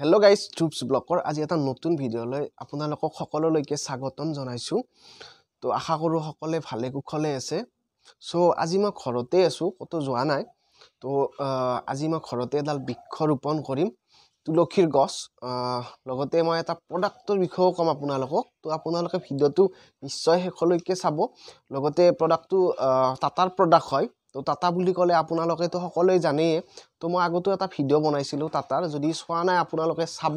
hello' guys টুবছ ব্লকৰ আজি এটা নতুন ভিডিঅ'লৈ আপোনালোকক সকলোলৈকে স্বাগতম জনাইছোঁ তো আশা কৰোঁ সকলোৱে ভালে কুশলে আছে চ' আজি মই ঘৰতে আছোঁ ক'তো যোৱা নাই তো আজি মই ঘৰতে এডাল বৃক্ষ ৰোপণ কৰিম তুলসীৰ গছ লগতে মই এটা প্ৰডাক্টৰ বিষয়েও ক'ম আপোনালোকক তো আপোনালোকে ভিডিঅ'টো নিশ্চয় শেষলৈকে চাব লগতে প্ৰডাক্টটো টাটাৰ প্ৰডাক্ট হয় তো টাটা বুলি ক'লে আপোনালোকেতো সকলোৱে জানেই তো মই আগতেও এটা ভিডিঅ' বনাইছিলোঁ টাটাৰ যদি চোৱা নাই আপোনালোকে চাব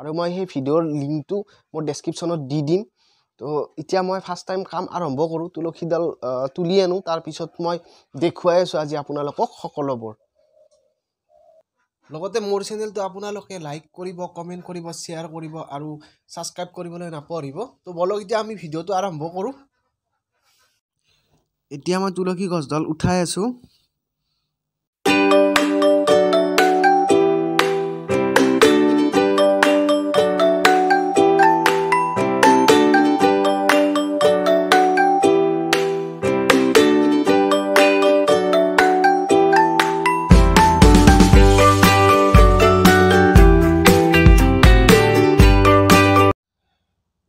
আৰু মই সেই ভিডিঅ'ৰ লিংকটো মই ডেছক্ৰিপশ্যনত দি দিম তো এতিয়া মই ফাৰ্ষ্ট টাইম কাম আৰম্ভ কৰোঁ তুলসীডাল তুলি আনো তাৰপিছত মই দেখুৱাই আছোঁ আজি আপোনালোকক সকলোবোৰ লগতে মোৰ চেনেলটো আপোনালোকে লাইক কৰিব কমেণ্ট কৰিব শ্বেয়াৰ কৰিব আৰু ছাবস্ক্ৰাইব কৰিবলৈ নাপাহৰিব তো বলক এতিয়া আমি ভিডিঅ'টো আৰম্ভ কৰোঁ এতিয়া মই তুলসী গছডাল উঠাই আছোঁ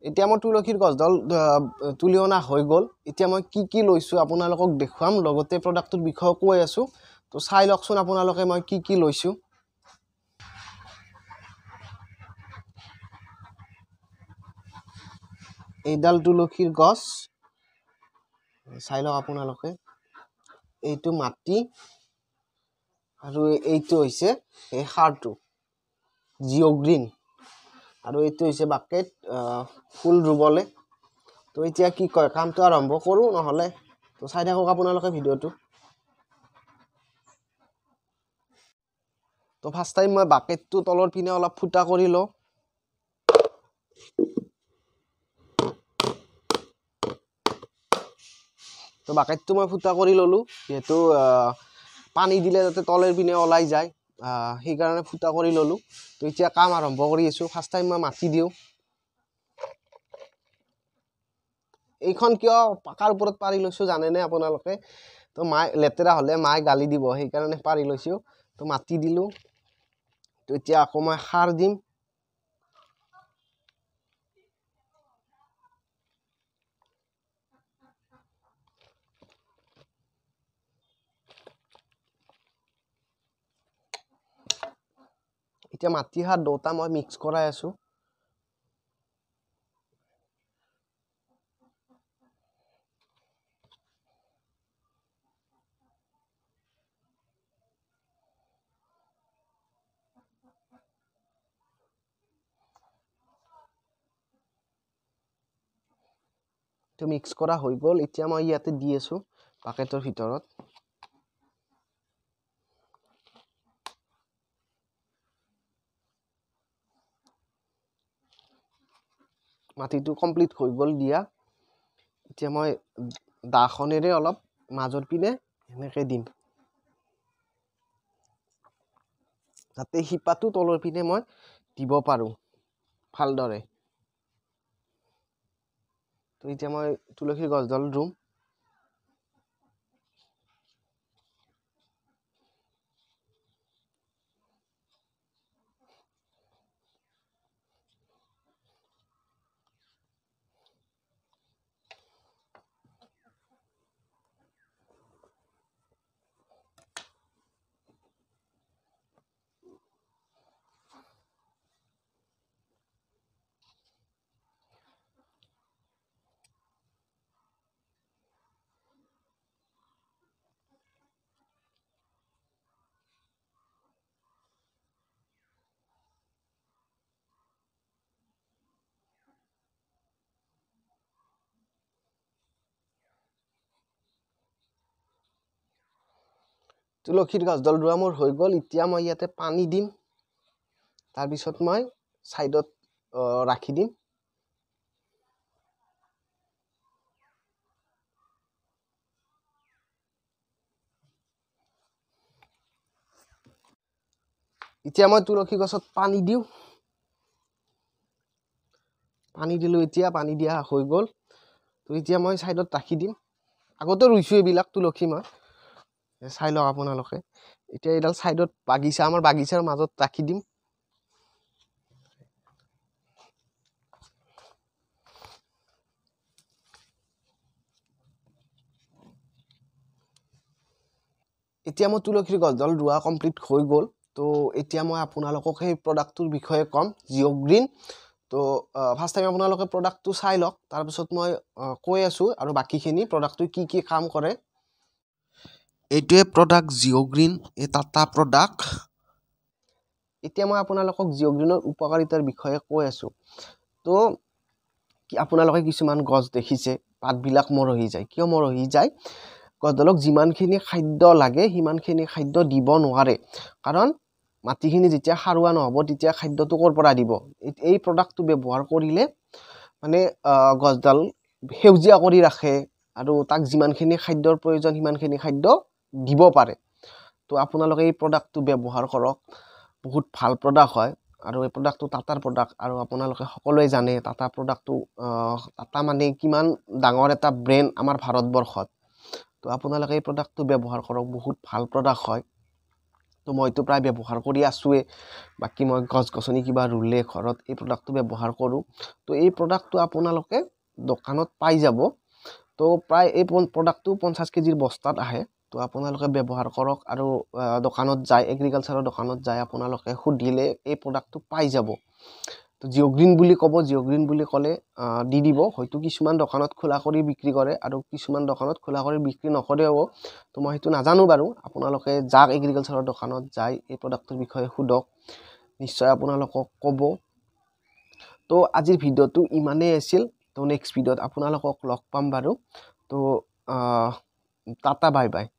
এতিয়া মই তুলসীৰ গছডাল তুলি অনা হৈ গ'ল এতিয়া মই কি কি লৈছোঁ আপোনালোকক দেখুৱাম লগতে প্ৰডাক্টটোৰ বিষয়ে কৈ আছো তো চাই লওকচোন আপোনালোকে মই কি কি লৈছোঁ এইডাল তুলসীৰ গছ চাই লওক আপোনালোকে এইটো মাটি আৰু এইটো হৈছে এই সাৰটো জিঅ' গ্ৰীণ আৰু এইটো হৈছে বাকেট ফুল ৰুবলৈ তো এতিয়া কি কয় কামটো আৰম্ভ কৰোঁ নহ'লে তো চাই থাকক আপোনালোকে ভিডিঅ'টো তো ফাৰ্ষ্ট টাইম মই বাকেটটো তলৰ পিনে অলপ ফুটা কৰি লওঁ তো বাকেটটো মই ফুটা কৰি ল'লোঁ যিহেতু পানী দিলে যাতে তলৰ পিনে ওলাই যায় সেইকাৰণে ফুটা কৰি ল'লোঁ তো এতিয়া কাম আৰম্ভ কৰি আছোঁ ফাৰ্ষ্ট টাইম মই মাটি দিওঁ এইখন কিয় পাকাৰ ওপৰত পাৰি লৈছোঁ জানেনে আপোনালোকে তো মায়ে লেতেৰা হ'লে মায়ে গালি দিব সেইকাৰণে পাৰি লৈছোঁ তো মাটি দিলোঁ তো এতিয়া আকৌ মই সাৰ দিম এতিয়া মাটিহাত দুটা মই মিক্স কৰাই আছো মিক্স কৰা হৈ গ'ল এতিয়া মই ইয়াতে দি আছোঁ পাকেটৰ ভিতৰত মাটিটো কমপ্লিট হৈ গ'ল দিয়া এতিয়া মই দাখনেৰে অলপ মাজৰ পিনে এনেকৈ দিম যাতে শিপাটো তলৰ পিনে মই দিব পাৰোঁ ভালদৰে তো এতিয়া মই তুলসীৰ গছডাল ৰুম তুলসীৰ গাছদল ৰোয়া মোৰ হয়ে গেল ইতিয়া মই ইয়াতে পানী দিম তাৰপিছত মই ছাইডত ৰাখি দিম এতিয়া মই তুলসী গছত পানী দিওঁ পানী দিলোঁ এতিয়া পানী দিয়া হৈ গ'ল তো ইতিয়া মই ছাইডত ৰাখি দিম আগতে ৰুইছোঁ এইবিলাক তুলসী মা চাই লওক আপোনালোকে এতিয়া এইডাল ছাইডত বাগিচা আমাৰ বাগিচাৰ মাজত ৰাখি দিম এতিয়া মই তুলসীৰ গছডাল ৰোৱা কমপ্লিট হৈ গ'ল তো এতিয়া মই আপোনালোকক সেই প্ৰডাক্টটোৰ বিষয়ে ক'ম জিঅ' গ্ৰীণ তো ফাৰ্ষ্ট টাইম আপোনালোকে প্ৰডাক্টটো চাই লওক তাৰপিছত মই কৈ আছোঁ আৰু বাকীখিনি প্ৰডাক্টটো কি কি কাম কৰে এইটোৱে প্ৰডাক্ট জিঅ'গ্ৰীণ এই টাটা প্ৰডাক্ট এতিয়া মই আপোনালোকক জিঅ'গ্ৰীণৰ উপকাৰিতাৰ বিষয়ে কৈ আছোঁ তো আপোনালোকে কিছুমান গছ দেখিছে পাতবিলাক মৰহি যায় কিয় মৰহি যায় গছডালক যিমানখিনি খাদ্য লাগে সিমানখিনি খাদ্য দিব নোৱাৰে কাৰণ মাটিখিনি যেতিয়া সাৰুৱা নহ'ব তেতিয়া খাদ্যটো ক'ৰ পৰা দিব এই প্ৰডাক্টটো ব্যৱহাৰ কৰিলে মানে গছডাল সেউজীয়া কৰি ৰাখে আৰু তাক যিমানখিনি খাদ্যৰ প্ৰয়োজন সিমানখিনি খাদ্য দিব পাৰে তো আপোনালোকে এই প্ৰডাক্টটো ব্যৱহাৰ কৰক বহুত ভাল প্ৰডাক্ট হয় আৰু এই প্ৰডাক্টটো টাটাৰ প্ৰডাক্ট আৰু আপোনালোকে সকলোৱে জানে টাটা প্ৰডাক্টটো টাটা মানে কিমান ডাঙৰ এটা ব্ৰেণ্ড আমাৰ ভাৰতবৰ্ষত তো আপোনালোকে এই প্ৰডাক্টটো ব্যৱহাৰ কৰক বহুত ভাল প্ৰডাক্ট হয় তো মইতো প্ৰায় ব্যৱহাৰ কৰি আছোঁৱেই বাকী মই গছ গছনি কিবা ৰুলে ঘৰত এই প্ৰডাক্টটো ব্যৱহাৰ কৰোঁ তো এই প্ৰডাক্টটো আপোনালোকে দোকানত পাই যাব তো প্ৰায় এই প্ৰডাক্টটো পঞ্চাছ কেজিৰ বস্তাত আহে বস্তু আপোনালোকে ব্যৱহাৰ কৰক আৰু দোকানত যায় এগ্ৰিকালচাৰৰ দোকানত যায় আপোনালোকে সুধিলে এই প্ৰডাক্টটো পাই যাব তো জিঅ'গ্ৰীণ বুলি ক'ব জিঅ'গ্ৰীণ বুলি ক'লে দি দিব হয়তো কিছুমান দোকানত খোলা কৰি বিক্ৰী কৰে আৰু কিছুমান দোকানত খোলা কৰি বিক্ৰী নকৰেও তো মই সেইটো নাজানো বাৰু আপোনালোকে যাক এগ্ৰিকালচাৰৰ দোকানত যায় এই প্ৰডাক্টটোৰ বিষয়ে সোধক নিশ্চয় আপোনালোকক ক'ব তো আজিৰ ভিডিঅ'টো ইমানেই আছিল তো নেক্সট ভিডিঅ'ত আপোনালোকক লগ পাম বাৰু তো টাটা বাই বাই